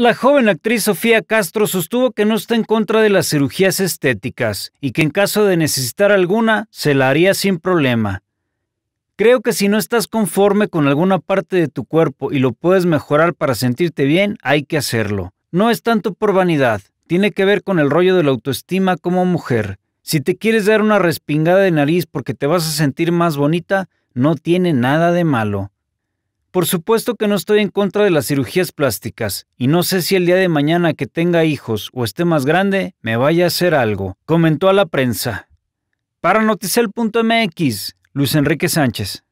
La joven actriz Sofía Castro sostuvo que no está en contra de las cirugías estéticas y que en caso de necesitar alguna se la haría sin problema. Creo que si no estás conforme con alguna parte de tu cuerpo y lo puedes mejorar para sentirte bien, hay que hacerlo. No es tanto por vanidad, tiene que ver con el rollo de la autoestima como mujer. Si te quieres dar una respingada de nariz porque te vas a sentir más bonita, no tiene nada de malo. Por supuesto que no estoy en contra de las cirugías plásticas, y no sé si el día de mañana que tenga hijos o esté más grande, me vaya a hacer algo, comentó a la prensa. Para Noticel.mx, Luis Enrique Sánchez.